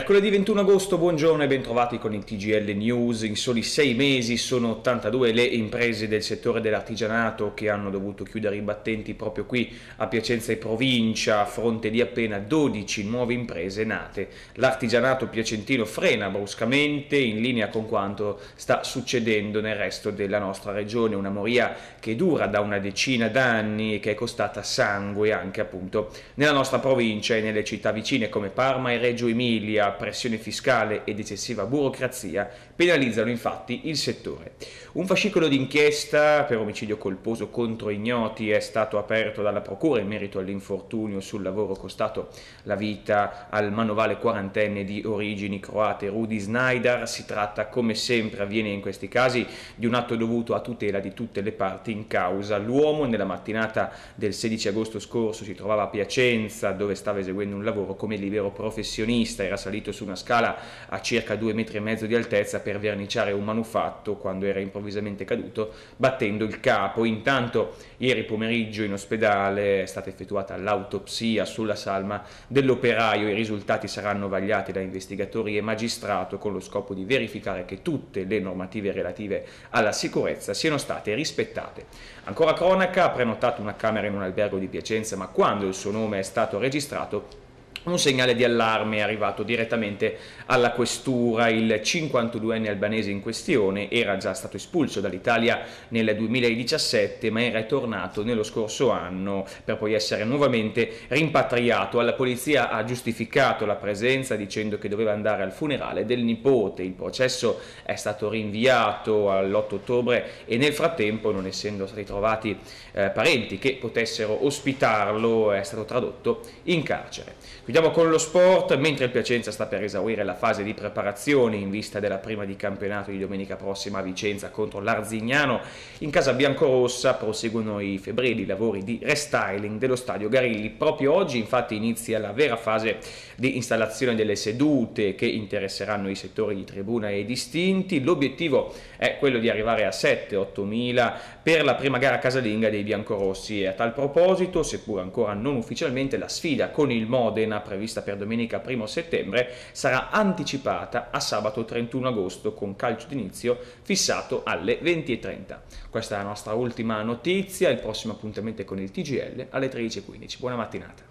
Mercoledì 21 agosto, buongiorno e bentrovati con il TGL News. In soli sei mesi sono 82 le imprese del settore dell'artigianato che hanno dovuto chiudere i battenti proprio qui a Piacenza e provincia, a fronte di appena 12 nuove imprese nate. L'artigianato piacentino frena bruscamente in linea con quanto sta succedendo nel resto della nostra regione, una moria che dura da una decina d'anni e che è costata sangue anche appunto nella nostra provincia e nelle città vicine come Parma e Reggio Emilia pressione fiscale ed eccessiva burocrazia penalizzano infatti il settore. Un fascicolo d'inchiesta per omicidio colposo contro ignoti è stato aperto dalla Procura in merito all'infortunio sul lavoro costato la vita al manovale quarantenne di origini croate Rudi Snaidar. Si tratta, come sempre avviene in questi casi, di un atto dovuto a tutela di tutte le parti in causa. L'uomo nella mattinata del 16 agosto scorso si trovava a Piacenza dove stava eseguendo un lavoro come libero professionista, era salito salito su una scala a circa due metri e mezzo di altezza per verniciare un manufatto quando era improvvisamente caduto, battendo il capo. Intanto ieri pomeriggio in ospedale è stata effettuata l'autopsia sulla salma dell'operaio, i risultati saranno vagliati da investigatori e magistrato con lo scopo di verificare che tutte le normative relative alla sicurezza siano state rispettate. Ancora cronaca, ha prenotato una camera in un albergo di Piacenza, ma quando il suo nome è stato registrato un segnale di allarme è arrivato direttamente alla questura. Il 52enne albanese in questione era già stato espulso dall'Italia nel 2017, ma era tornato nello scorso anno per poi essere nuovamente rimpatriato. La polizia ha giustificato la presenza dicendo che doveva andare al funerale del nipote. Il processo è stato rinviato all'8 ottobre e nel frattempo, non essendo stati trovati eh, parenti che potessero ospitarlo, è stato tradotto in carcere. Chiudiamo con lo sport, mentre il Piacenza sta per esaurire la fase di preparazione in vista della prima di campionato di domenica prossima a Vicenza contro l'Arzignano, in casa biancorossa proseguono i febbrili lavori di restyling dello stadio Garilli. Proprio oggi infatti inizia la vera fase di installazione delle sedute che interesseranno i settori di tribuna e distinti. L'obiettivo è quello di arrivare a 7-8 mila per la prima gara casalinga dei biancorossi e a tal proposito, seppur ancora non ufficialmente, la sfida con il Modena prevista per domenica 1 settembre sarà anticipata a sabato 31 agosto con calcio d'inizio fissato alle 20.30. Questa è la nostra ultima notizia, il prossimo appuntamento è con il TGL alle 13.15. Buona mattinata.